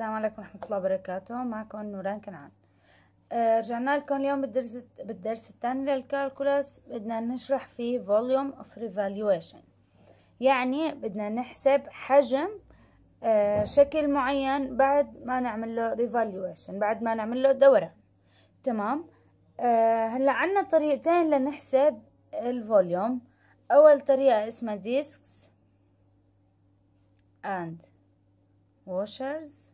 السلام عليكم ورحمة الله وبركاته معكم نوران كنعان آه، رجعنا لكم اليوم بالدرس بالدرس الثاني للكالكولاس بدنا نشرح فيه volume of revaluation يعني بدنا نحسب حجم آه، شكل معين بعد ما نعمل له revaluation بعد ما نعمل له دورة تمام آه، هلا عنا طريقتين لنحسب الفوليوم اول طريقة اسمها ديسكس and washers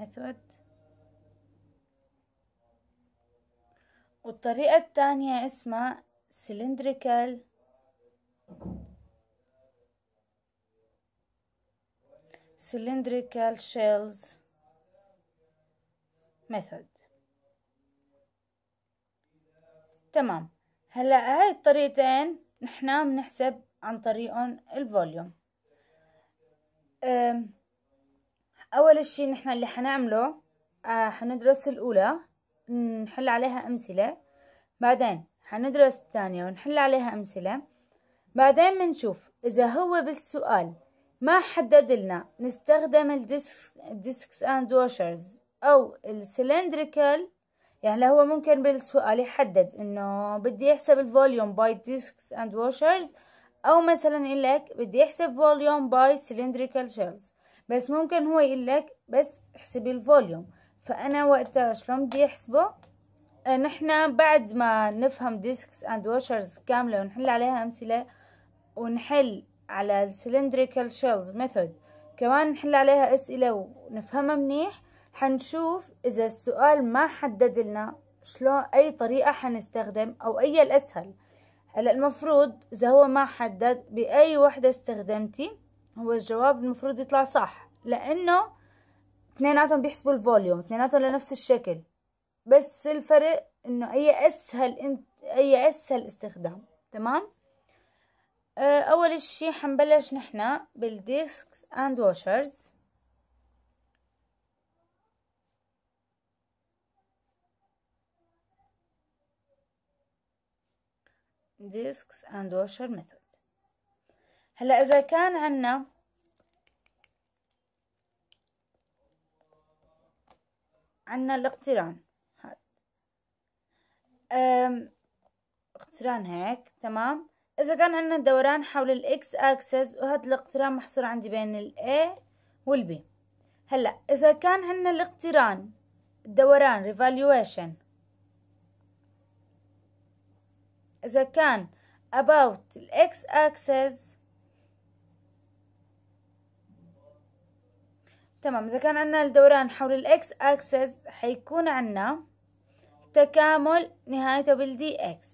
method والطريقة الثانية اسمها cylindrical cylindrical shells method تمام هلا هاي الطريقتين نحنا بنحسب عن طريقهم الفوليوم اول شيء نحن اللي حنعمله آه حندرس الاولى نحل عليها امثله بعدين حندرس الثانيه ونحل عليها امثله بعدين بنشوف اذا هو بالسؤال ما حدد لنا نستخدم الديسكس الديسكس اند واشرز او السلندريكال يعني هو ممكن بالسؤال يحدد انه بدي احسب الفوليوم باي ديسكس اند واشرز او مثلا يقول لك بدي احسب فوليوم باي سلندريكال شيلز بس ممكن هو يقول لك بس احسبي الفوليوم فانا وقتها شلون بدي احسبه آه، نحن بعد ما نفهم ديسكس اند واشرز كامله ونحل عليها امثله ونحل على السلندريكال شيلز ميثود كمان نحل عليها اسئله ونفهمها منيح حنشوف اذا السؤال ما حدد لنا شلون اي طريقه حنستخدم او اي الاسهل هلا المفروض اذا هو ما حدد باي وحده استخدمتي هو الجواب المفروض يطلع صح لانه اثنيناتهم بيحسبوا الفوليوم اثنيناتهم لنفس الشكل بس الفرق انه اي اسهل انت اي اسهل استخدام تمام آه، اول شي حنبلش نحنا بالديسكس اند واشرز ديسكس اند واشر ميثود هلا إذا كان عنا عنا الاقتران هاد اقتران هيك تمام إذا كان عنا دوران حول الإكس أكسس وهذا الاقتران محصور عندي بين الاي والبي هلا إذا كان عنا الاقتران الدوران ريفالويشن إذا كان about الإكس أكسس تمام إذا كان عنا الدوران حول الإكس أكسس حيكون عنا تكامل نهايته بالدي إكس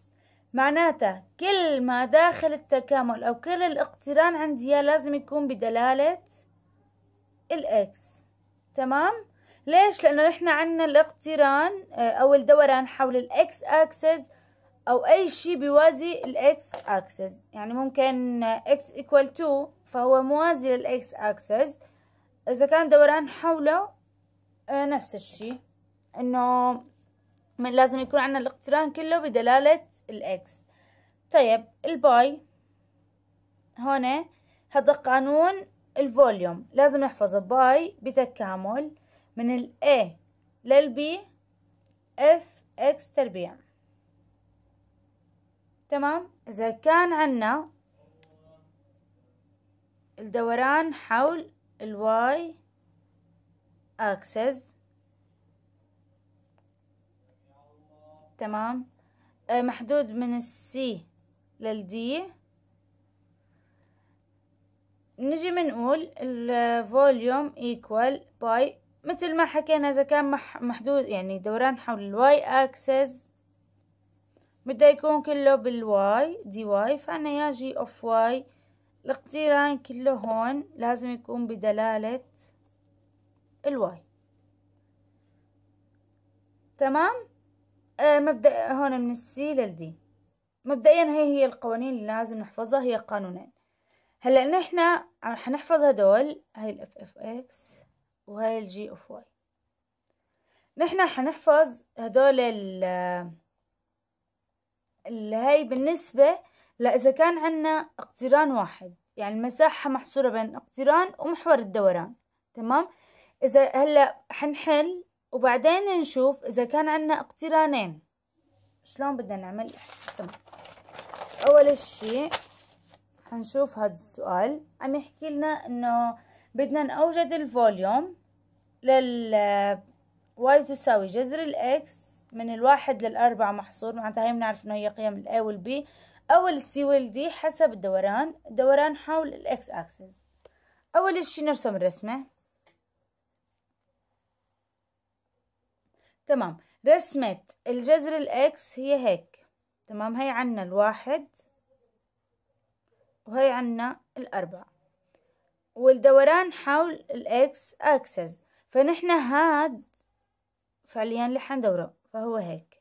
معناته كل ما داخل التكامل أو كل الاقتران عندي لازم يكون بدلالة الإكس تمام ليش لأنه نحن عنا الاقتران آه، أو الدوران حول الإكس أكسس أو أي شيء بيوازي الإكس أكسس يعني ممكن إكس إيكوال تو فهو موازي للإكس أكسس اذا كان دوران حوله آه، نفس الشيء انه من لازم يكون عندنا الاقتران كله بدلالة الاكس طيب الباي هون هذا قانون الفوليوم لازم نحفظه باي بتكامل من ال A لل B F X تربيع تمام إذا كان عنا الدوران حول الواي اكسس تمام آه، محدود من السي للدي نجي بنقول الفوليوم ايكوال باي مثل ما حكينا اذا كان محدود يعني دوران حول الواي اكسس بده يكون كله بالواي دي واي فانا يا جي اوف واي الاقتران كله هون لازم يكون بدلالة الواي تمام آه مبدأ هون من السي للدي مبدئيا هي هي القوانين اللي لازم نحفظها هي قانونين هلا نحن حنحفظ هدول هاي الاف آه، اف اكس وهاي الجي اوف واي نحن حنحفظ هدول ال هاي بالنسبة لا إذا كان عنا اقتران واحد يعني المساحة محصورة بين اقتران ومحور الدوران تمام إذا هلأ حنحل وبعدين نشوف إذا كان عنا اقترانين شلون بدنا نعمل تمام أول شي حنشوف هذا السؤال عم يحكي لنا إنه بدنا نوجد الفوليوم لل واي تساوي جذر الإكس من الواحد للأربعة محصور معناتها هي بنعرف إنه هي قيم الأ والبي أول السي والدي حسب الدوران دوران حول الإكس أكسس أول شي نرسم الرسمة تمام رسمة الجذر الإكس هي هيك تمام هي عنا الواحد وهي عنا الأربعة والدوران حول الإكس أكسس فنحن هاد فعليا اللي حندوره فهو هيك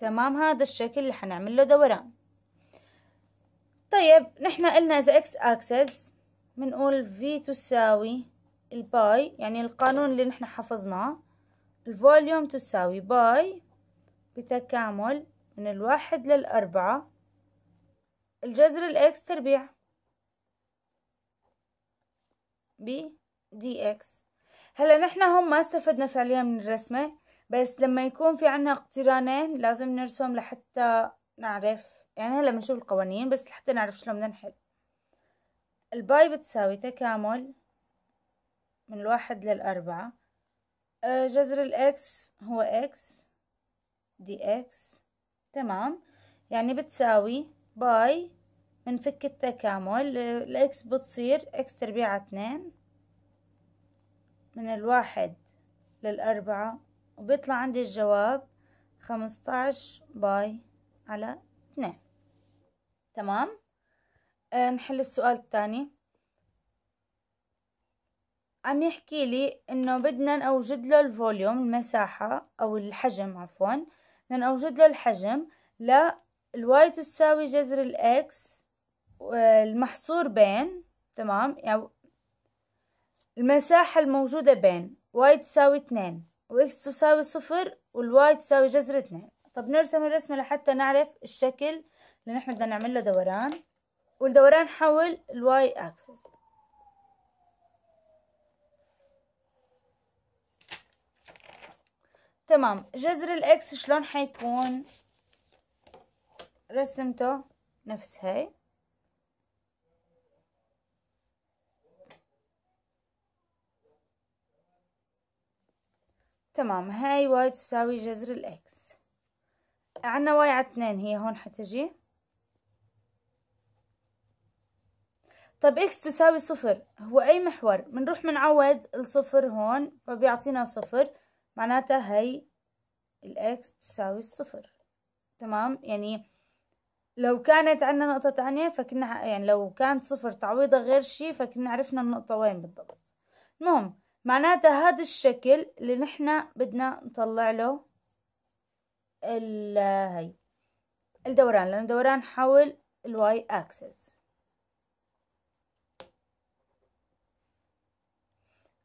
تمام هذا الشكل اللي حنعمل له دوران طيب نحنا قلنا إذا إكس أكسس بنقول في تساوي الباي يعني القانون اللي نحنا حفظناه الفوليوم تساوي باي بتكامل من الواحد للأربعة الجذر الإكس تربيع ب دي إكس هلا نحنا هم ما استفدنا فعليا من الرسمة بس لما يكون في عنا اقترانين لازم نرسم لحتى نعرف يعني هلا بنشوف القوانين بس لحتى نعرف شلون بدنا نحل الباي بتساوي تكامل من الواحد للأربعة آه، جذر الإكس هو إكس دي إكس تمام يعني بتساوي باي من فك التكامل الإكس بتصير إكس تربيع اتنين من الواحد للأربعة وبيطلع عندي الجواب خمستاش باي على اتنين تمام أه نحل السؤال الثاني عم يحكي لي انه بدنا نوجد له الفوليوم المساحة او الحجم عفوا بدنا نوجد له الحجم للواي تساوي جذر الاكس آه، المحصور بين تمام يعني المساحة الموجودة بين واي تساوي اتنين وإكس تساوي صفر والواي تساوي جذر اتنين طب نرسم الرسمة لحتى نعرف الشكل اللي نحن بدنا نعمل له دوران والدوران حول الواي أكسس تمام جذر الإكس شلون حيكون رسمته نفس هاي تمام هاي واي تساوي جذر الاكس عنا واي على اتنين هي هون حتجي طب اكس تساوي صفر هو اي محور بنروح بنعوض الصفر هون فبيعطينا صفر معناتها هي الاكس تساوي الصفر تمام يعني لو كانت عندنا نقطة تانية فكنا يعني لو كانت صفر تعويضها غير شي فكنا عرفنا النقطة وين بالضبط المهم معناتها هذا الشكل اللي نحنا بدنا نطلع له ال هي الدوران لأن دوران حول الواي اكسس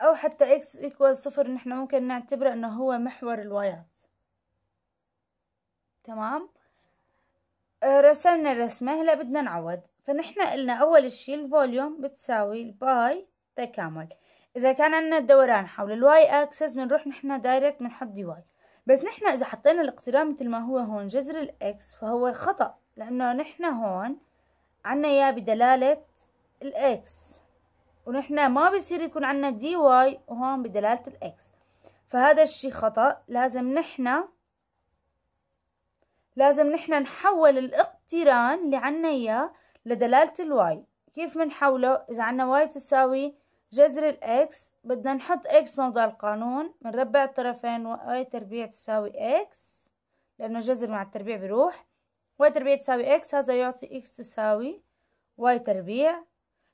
أو حتى اكس equal صفر نحنا ممكن نعتبره أنه هو محور الوايات تمام آه، رسمنا الرسمة هلا بدنا نعوض فنحنا قلنا أول شي الفوليوم بتساوي الباي تكامل اذا كان عندنا الدوران حول الواي اكسس بنروح نحن دايركت بنحط دي واي بس نحن اذا حطينا الاقتران مثل ما هو هون جذر الاكس فهو خطأ لانه نحن هون عنا اياه بدلالة الاكس ونحن ما بصير يكون عنا دي واي وهون بدلالة الاكس فهذا الشي خطأ لازم نحن لازم نحن نحول الاقتران اللي عنا اياه لدلالة الواي كيف بنحوله اذا عنا واي تساوي جذر الاكس بدنا نحط اكس موضع القانون بنربع الطرفين واي تربيع تساوي اكس لانه جذر مع التربيع بيروح واي تربيع تساوي اكس هذا يعطي اكس تساوي واي تربيع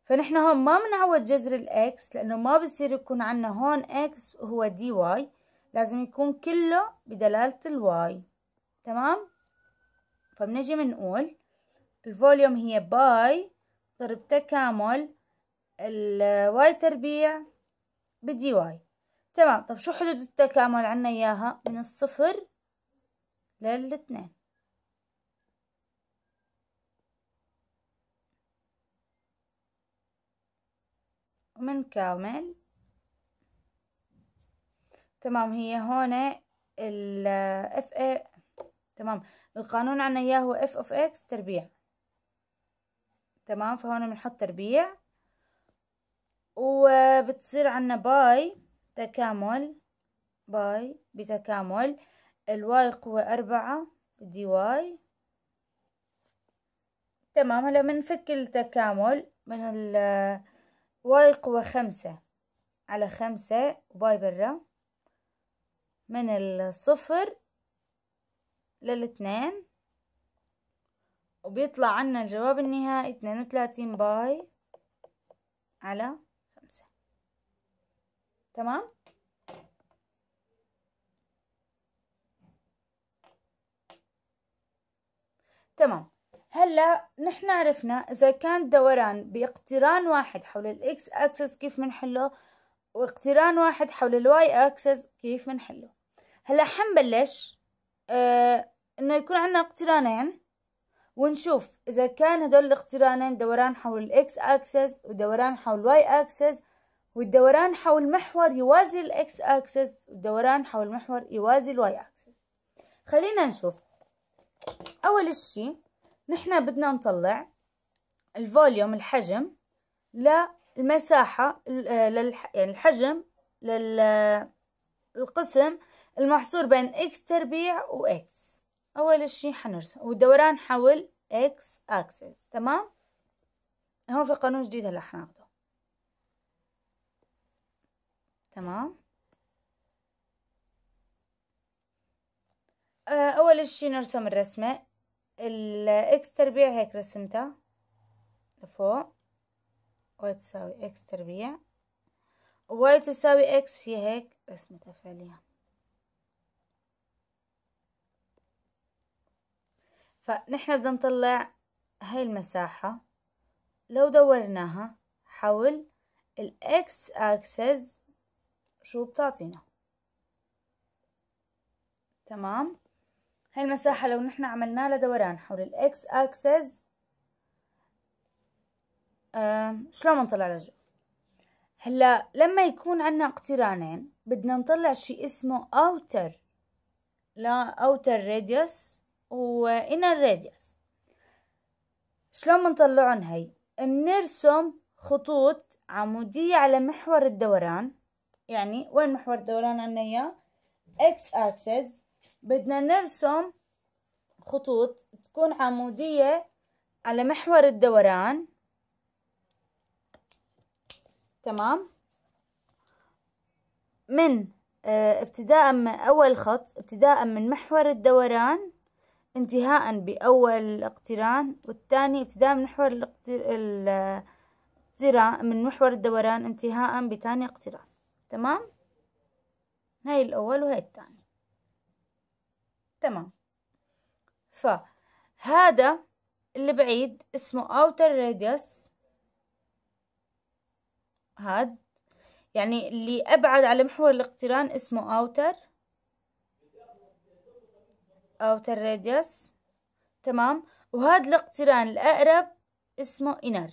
فنحن هون ما بنعوض جذر الاكس لانه ما بصير يكون عنا هون اكس وهو دي واي لازم يكون كله بدلالة الواي تمام فبنجي بنقول الفوليوم هي باي ضرب تكامل الواي تربيع بدي واي تمام طب شو حدود التكامل عنا اياها من الصفر للاثنين من كامل تمام هي هون ال اف اي تمام القانون عنا اياه هو اف اوف اكس تربيع تمام فهون بنحط تربيع وبتصير عنا باي تكامل باي بتكامل الواي قوة أربعة دي واي تمام هلا بنفك التكامل من ال واي قوة خمسة على خمسة باي برا من الصفر للاثنين وبيطلع عنا الجواب النهائي اثنين وثلاثين باي على تمام تمام هلا نحن عرفنا اذا كان دوران باقتران واحد حول الاكس اكسس كيف بنحله واقتران واحد حول الواي اكسس كيف بنحله هلا حنبلش آه انه يكون عندنا اقترانين ونشوف اذا كان هدول الاقترانين دوران حول الاكس اكسس ودوران حول الواي اكسس والدوران حول محور يوازي الإكس أكسس والدوران حول محور يوازي الواي أكسس خلينا نشوف أول شي نحن بدنا نطلع الفوليوم الحجم للمساحة للح يعني الحجم للقسم المحصور بين إكس تربيع وإكس أول شي حنرسم والدوران حول إكس أكسس تمام هون في قانون جديد هلا حناخده تمام آه، اول اشي نرسم الرسمة الاكس تربيع هيك رسمتها لفوق واي تساوي اكس تربيع واي تساوي اكس هي هيك رسمتها فعليا فنحن بدنا نطلع هاي المساحة لو دورناها حول الاكس اكسس شو بتعطينا تمام هاي المساحة لو نحن عملنا لها دوران حول الاكس اكسس آه شلون بنطلع لجوا هلا لما يكون عنا اقترانين بدنا نطلع شي اسمه اوتر لا اوتر راديوس وانر راديوس شلون بنطلعهم هي بنرسم خطوط عمودية على محور الدوران يعني وين محور الدوران عنا اياه اكس اكسس بدنا نرسم خطوط تكون عمودية على محور الدوران تمام من آه، ابتداء من أول خط ابتداء من محور الدوران انتهاء بأول اقتران والثاني ابتداء من محور الاقتران آه، من محور الدوران انتهاء بثاني اقتران تمام هاي الأول وهاي الثاني تمام فهذا اللي بعيد اسمه اوتر راديوس هاد يعني اللي أبعد على محور الاقتران اسمه اوتر اوتر راديوس تمام وهذا الاقتران الأقرب اسمه انر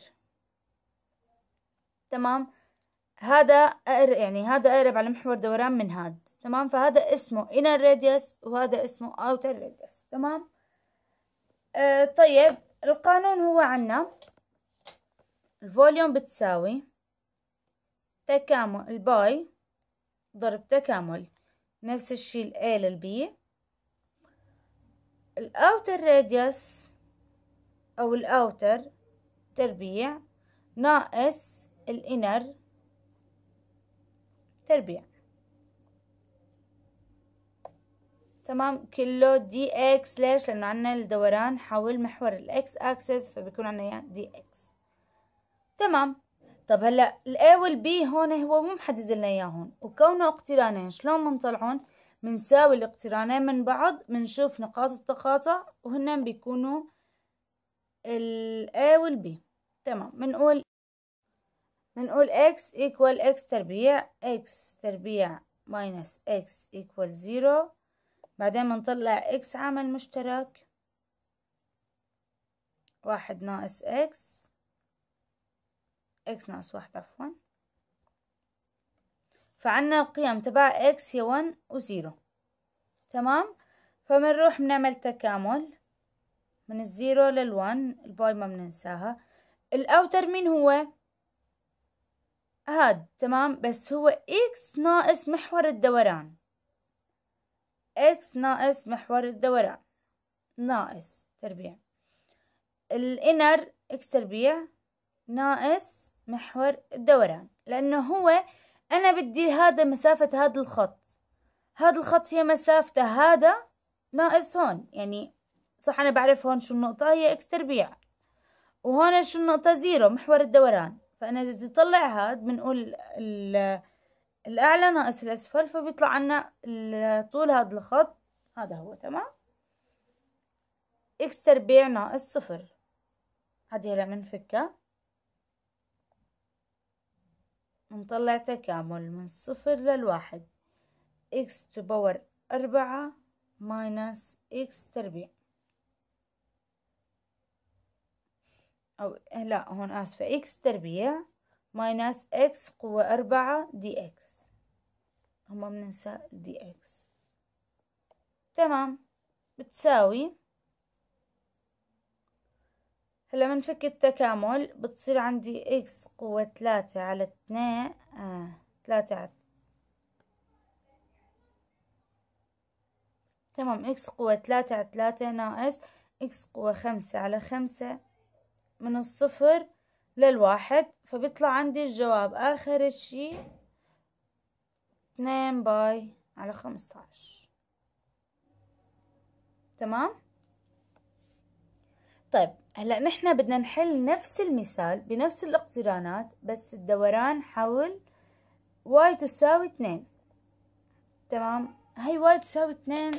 تمام هذا أقرب يعني هذا أقرب على محور دوران من هذا تمام فهذا اسمه inner radius وهذا اسمه outer radius تمام آه طيب القانون هو عنا الفوليوم بتساوي تكامل الباي ضرب تكامل نفس الشي ال A لل B الأوتر راديوس أو الأوتر تربيع ناقص الإنر تربيع تمام كله دي اكس ليش لانه عندنا الدوران حول محور الاكس اكسس فبيكون عندنا اياه دي اكس تمام طب هلا الاي والبي هون هو مو محدد لنا اياهم وكونه اقترانين شلون بنطلعهم بنساوي الاقترانين من بعض بنشوف نقاط التقاطع وهن بيكونوا ال والبي وال تمام بنقول بنقول اكس ايكوال اكس تربيع اكس تربيع ماينس اكس equal زيرو بعدين بنطلع اكس عامل مشترك واحد ناقص اكس اكس ناقص واحد عفوا فعنا القيم تبع اكس هي ون وزيرو تمام فبنروح بنعمل تكامل من الزيرو للون الباي ما بننساها الاوتر مين هو هاد تمام بس هو إكس ناقص محور الدوران إكس ناقص محور الدوران ناقص تربيع الإنر إكس تربيع ناقص محور الدوران لأنه هو أنا بدي هذا مسافة هذا الخط هذا الخط هي مسافته هذا ناقص هون يعني صح أنا بعرف هون شو النقطة هي إكس تربيع وهون شو النقطة زيرو محور الدوران فانا اذا تطلع هاد بنقول ال الاعلى ناقص الاسفل فبيطلع عنا طول هاد الخط هذا هو تمام اكس تربيع ناقص صفر هذه هلا بنفكها بنطلع تكامل من صفر للواحد اكس تو باور أربعة ماينس اكس تربيع أو إيه، لا هون آسفة إكس تربيع ماينس إكس قوة أربعة دي إكس هما بننسى دي إكس تمام بتساوي هلا بنفك التكامل بتصير عندي إكس قوة ثلاثة على اثنين آه ثلاثة على تمام إكس قوة ثلاثة على ثلاثة ناقص إكس قوة خمسة على خمسة من الصفر للواحد فبيطلع عندي الجواب آخر الشي اثنين باي على عشر تمام طيب هلا نحن بدنا نحل نفس المثال بنفس الاقترانات بس الدوران حول واي تساوي اثنين تمام هاي واي تساوي اثنين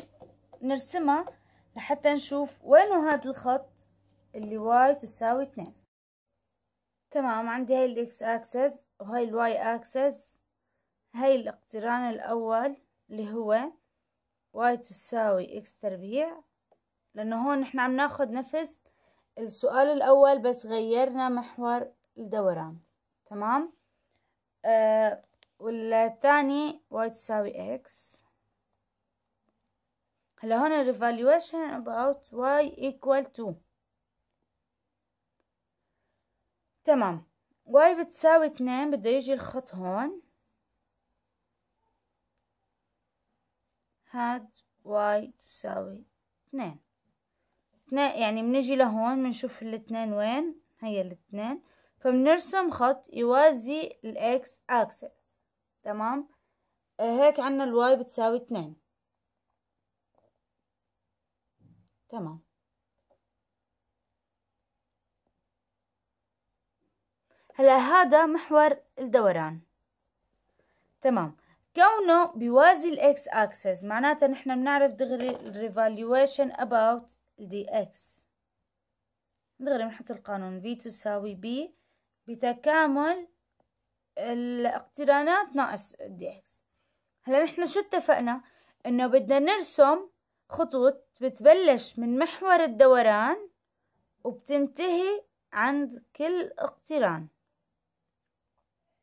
نرسمها لحتى نشوف وينه هذا الخط اللي واي تساوي اتنين تمام عندي هاي الاكس اكسس وهاي الواي اكسس هاي الاقتران الاول اللي هو واي تساوي اكس تربيع لانه هون نحن عم ناخد نفس السؤال الاول بس غيرنا محور الدوران تمام آه والثاني واي تساوي اكس هلا هون الريفالويشن about y equal to تمام واي بتساوي اتنين بده يجي الخط هون هاد واي تساوي اتنين اتنين يعني بنجي لهون بنشوف الاتنين وين هي الاتنين فبنرسم خط يوازي الاكس اكسس تمام آه، هيك عنا الواي بتساوي اتنين تمام هلا هذا محور الدوران تمام كونه بيوازي الاكس اكسس معناتها نحن بنعرف دغري الريفالويشن اباوت دي اكس دغري بنحط القانون في تساوي بي بتكامل الاقترانات ناقص دي اكس هلا نحن شو اتفقنا انه بدنا نرسم خطوط بتبلش من محور الدوران وبتنتهي عند كل اقتران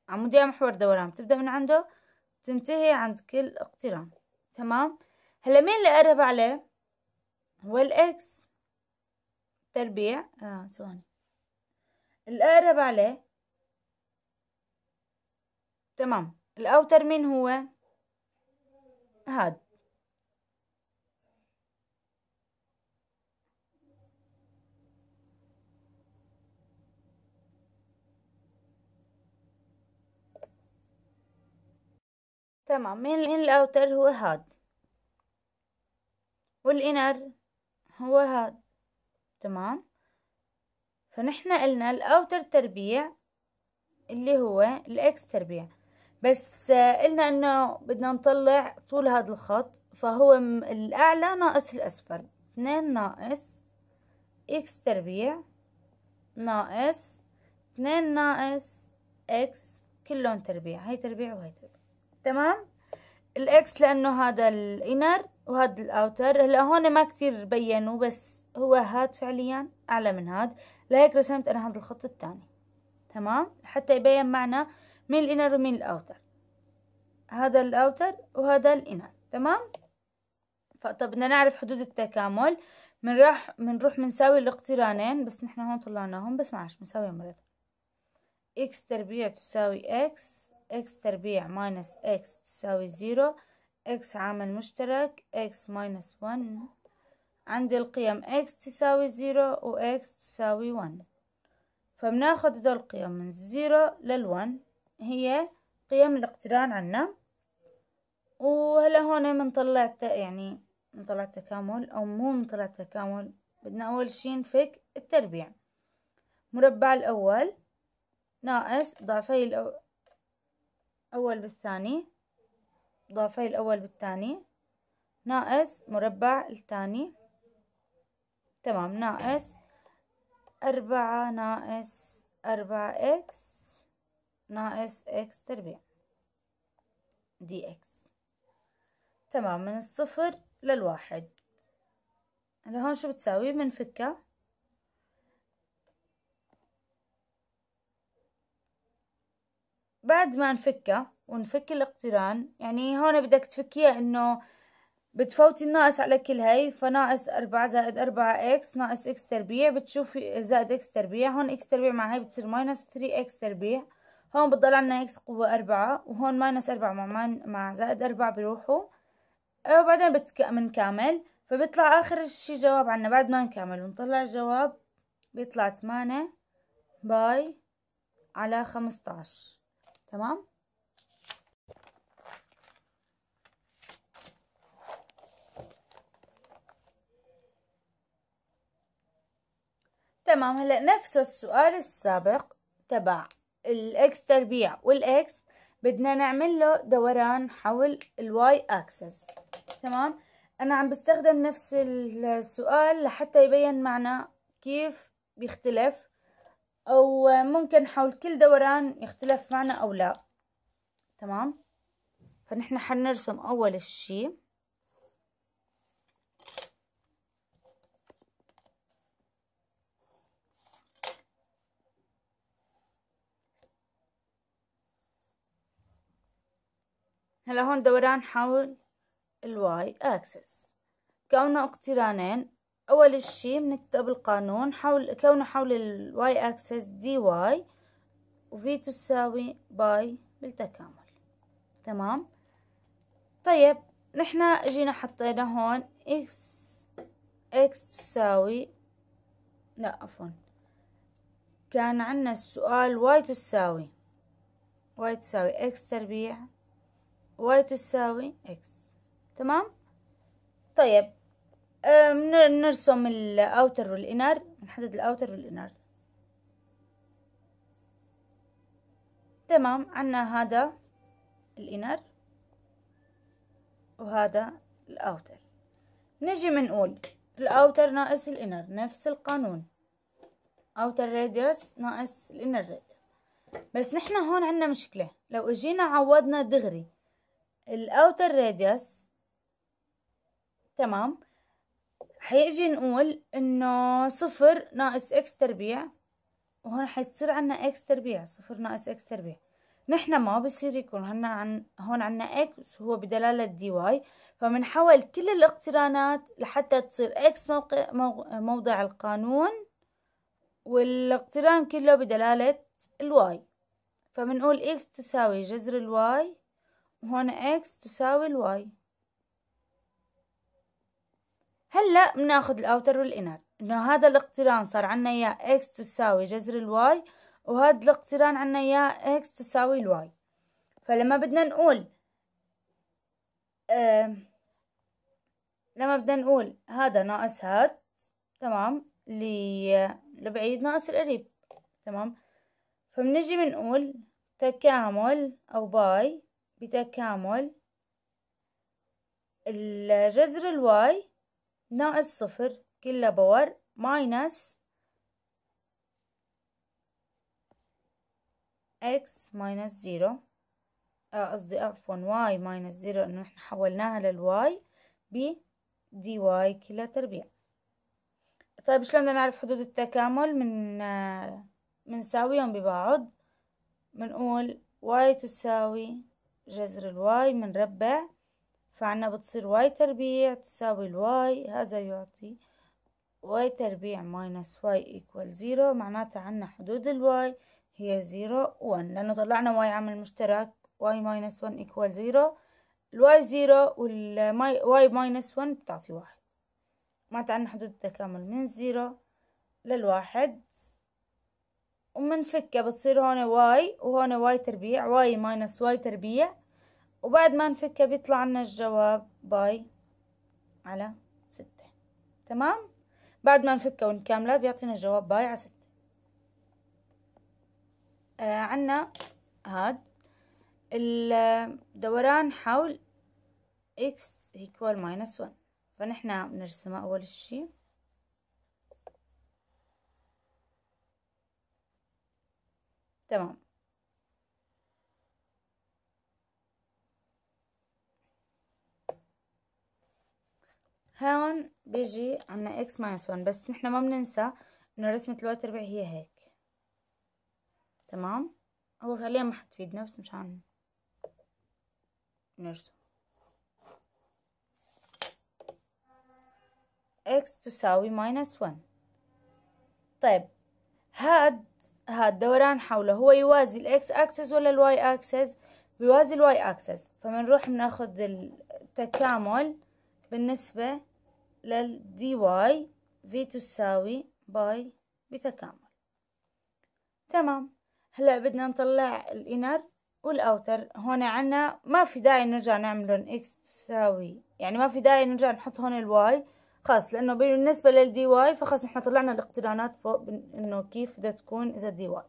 عمودية محور دوران تبدأ من عنده تنتهي عند كل اقتران تمام هلا مين اللي قرب عليه هو الاكس تربيع اه ثواني الأقرب عليه تمام الأوتر مين هو هاد تمام من الأوتر هو هاد والإنر هو هاد تمام فنحن قلنا الأوتر تربيع اللي هو الإكس تربيع بس آه، قلنا إنه بدنا نطلع طول هاد الخط فهو الأعلى ناقص الأسفل اتنين ناقص إكس تربيع ناقص اتنين ناقص إكس كلهم تربيع هاي تربيع وهي تربيع تمام الاكس لانه هذا الانر وهذا الاوتر هلا هون ما كتير بينوا بس هو هاد فعليا اعلى من هاد لهيك رسمت انا هذا الخط الثاني تمام حتى يبين معنا مين الانر ومين الاوتر هذا الاوتر وهذا الانر تمام فطب بدنا نعرف حدود التكامل بنروح بنروح بنساوي الاقترانين بس نحن هون طلعناهم بس معلش بنساويهم مرة اكس تربيع تساوي اكس إكس تربيع ماينس إكس تساوي زيرو إكس عامل مشترك إكس ماينس ون عندي القيم إكس تساوي زيرو وإكس تساوي ون فبناخد هذول القيم من زيرو للون هي قيم الاقتران عنا وهلا هون بنطلع يعني بنطلع التكامل أو مو بنطلع التكامل بدنا أول شي نفك التربيع مربع الأول ناقص ضعفي أول بالثاني ضعفي الأول بالثاني ناقص مربع الثاني تمام ناقص أربعة ناقص أربعة إكس ناقص إكس تربيع دي إكس تمام من الصفر للواحد هلا هون شو بتساوي بنفكها بعد ما نفكه ونفك الاقتران يعني هون بدك تفكيه انه بتفوتي الناقص على كل هاي فناقص أربعة زائد أربعة إكس ناقص إكس تربيع بتشوفي زائد إكس تربيع هون إكس تربيع مع هاي بتصير ماينس ثري إكس تربيع هون بتضل عنا إكس قوة أربعة وهون ماينس أربعة مع, مع زائد أربعة بروحوا وبعدين بنكمل فبيطلع آخر شي جواب عنا بعد ما نكمل ونطلع الجواب بيطلع تمانية باي على خمستاش تمام تمام هلا نفس السؤال السابق تبع الاكس تربيع والاكس بدنا نعمل له دوران حول الواي اكسس تمام انا عم بستخدم نفس السؤال لحتى يبين معنا كيف بيختلف أو ممكن حول كل دوران يختلف معنا أو لا تمام فنحن حنرسم أول الشي هلا هون دوران حول الواي اكسس كونه اقترانين أول شي بنكتب القانون حول كونه حول الواي أكسس دي واي وفي تساوي باي بالتكامل تمام طيب نحنا جينا حطينا هون إكس إكس تساوي لا عفوا كان عنا السؤال واي تساوي واي تساوي إكس تربيع واي تساوي إكس تمام طيب نرسم الاوتر والانر نحدد الاوتر والانر تمام عنا هذا الانر وهذا الاوتر نجي بنقول الاوتر ناقص الانر نفس القانون اوتر راديوس ناقص الانر راديوس بس نحنا هون عنا مشكله لو اجينا عوضنا دغري الاوتر راديوس تمام حيجي نقول انه صفر ناقص اكس تربيع وهون حيصير عنا اكس تربيع صفر ناقص اكس تربيع نحن ما بصير يكون هنا عن هون عنا اكس هو بدلالة دي واي فمنحول كل الاقترانات لحتى تصير اكس موقع موضع القانون والاقتران كله بدلالة الواي فمنقول اكس تساوي جذر الواي وهون اكس تساوي الواي هلا بناخد الاوتر والانر انه هذا الاقتران صار عنا اياه اكس تساوي جذر الواي وهذا الاقتران عنا اياه اكس تساوي الواي فلما بدنا نقول لما بدنا نقول هذا ناقص هاد تمام لبعيد ناقص القريب تمام فبنجي بنقول تكامل او باي بتكامل الجذر الواي ناقص صفر كلا باور ماينس اكس ماينس زيرو آه، قصدي عفوا واي ماينس زيرو انه احنا حولناها للواي ب دي واي كلا تربيع طيب شلون بدنا نعرف حدود التكامل من بنساويهم آه، ببعض بنقول واي تساوي جذر الواي من ربع فعنا بتصير واي تربيع تساوي الواي هذا يعطي واي تربيع ماينس واي ايكوال زيرو معناتها عنا حدود الواي هي زيرو وان لأنه طلعنا واي عامل مشترك واي ماينس ون ايكوال زيرو الواي زيرو والواي ماينس ون بتعطي واحد معناتها عنا حدود التكامل من زيرو للواحد ومنفكها بتصير هون واي وهون واي تربيع واي ماينس واي تربيع وبعد ما نفكها بيطلع لنا الجواب باي على ستة تمام بعد ما نفكها ونكاملها بيعطينا الجواب باي على ستة آه عنا هاد الدوران حول x يكوال ماينس ون فنحن بنرسمها أول شيء تمام بيجي عنا x ماينس 1 بس نحن ما بننسى انه رسمة الوقت تربيع هي هيك تمام هو فعليا ما حتفيدنا بس مشان نرسم x تساوي ماينس 1 طيب هاد هاد دوران حوله هو يوازي x اكسس ولا y اكسس بيوازي y اكسس فبنروح بناخد التكامل بالنسبة للدي واي في تساوي باي بتكامل تمام هلا بدنا نطلع الانر والاوتر هون عنا ما في داعي نرجع نعملهم اكس تساوي يعني ما في داعي نرجع نحط هون الواي خاص لانه بالنسبه للدي واي فخلاص نحن طلعنا الاقترانات فوق انه كيف بدها تكون اذا دي واي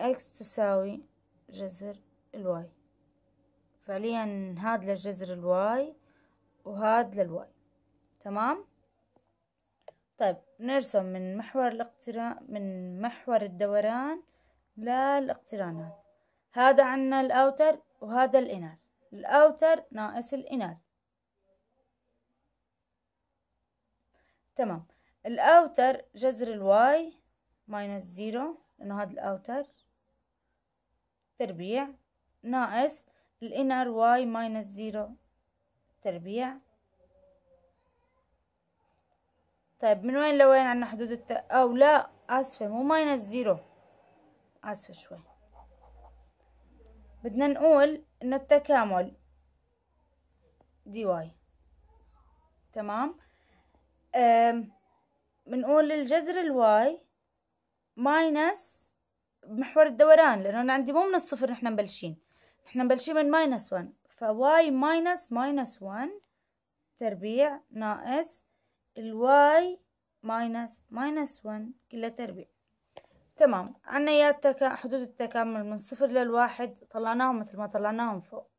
اكس تساوي جذر الواي فعليا هاد للجذر الواي وهاد للواي تمام طيب نرسم من محور الاقتران من محور الدوران للاقترانات هذا عنا الاوتر وهذا الانر الاوتر ناقص الانر تمام الاوتر جذر الواي ماينس زيرو لانه هذا الاوتر تربيع ناقص الانر واي ماينس زيرو تربيع طيب من وين لوين عنا حدود الت... او لا اسفة مو ماينس زيرو اسفة شوي بدنا نقول ان التكامل دي واي تمام بنقول الجذر الواي ماينس محور الدوران لانه انا عندي مو من الصفر نحن مبلشين نحن مبلشين من ماينس 1 فواي ماينس ماينس 1 تربيع ناقص الواي ماينس ماينس 1 كلها تربيع تمام عنا يا التكا... حدود التكامل من صفر للواحد طلعناهم مثل ما طلعناهم فوق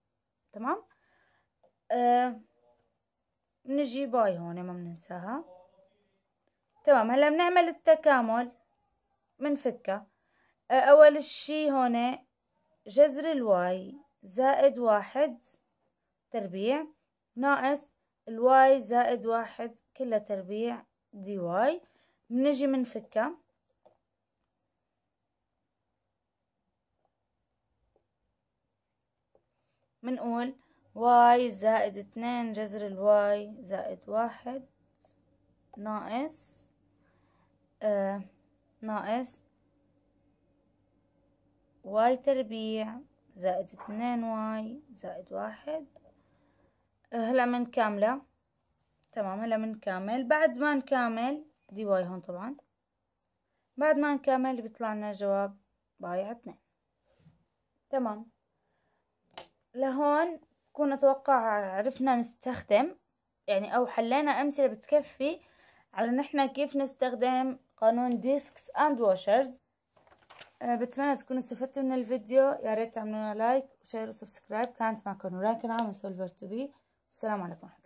تمام آه... نجي باي هون ما بننساها تمام هلا بنعمل التكامل بنفكها آه اول شي هون جذر الواي زائد واحد تربيع ناقص الواي زائد واحد كلها تربيع دي واي بنجي بنفكها بنقول واي زائد اتنين جذر الواي زائد واحد ناقص آه ناقص واي تربيع زائد اتنين واي زائد واحد هلا من كاملة تمام هلا بنكمل بعد ما نكمل دي واي هون طبعا بعد ما نكمل بيطلع لنا جواب باي على اتنين تمام لهون بكون اتوقع عرفنا نستخدم يعني او حلينا امثلة بتكفي على نحنا كيف نستخدم قانون ديسكس اند واشرز أه بتمنى تكونوا استفدتوا من الفيديو يا ريت تعملونا لايك وشير وسبسكرايب كانت معكم نوران كنعان من سولفر تو بي والسلام عليكم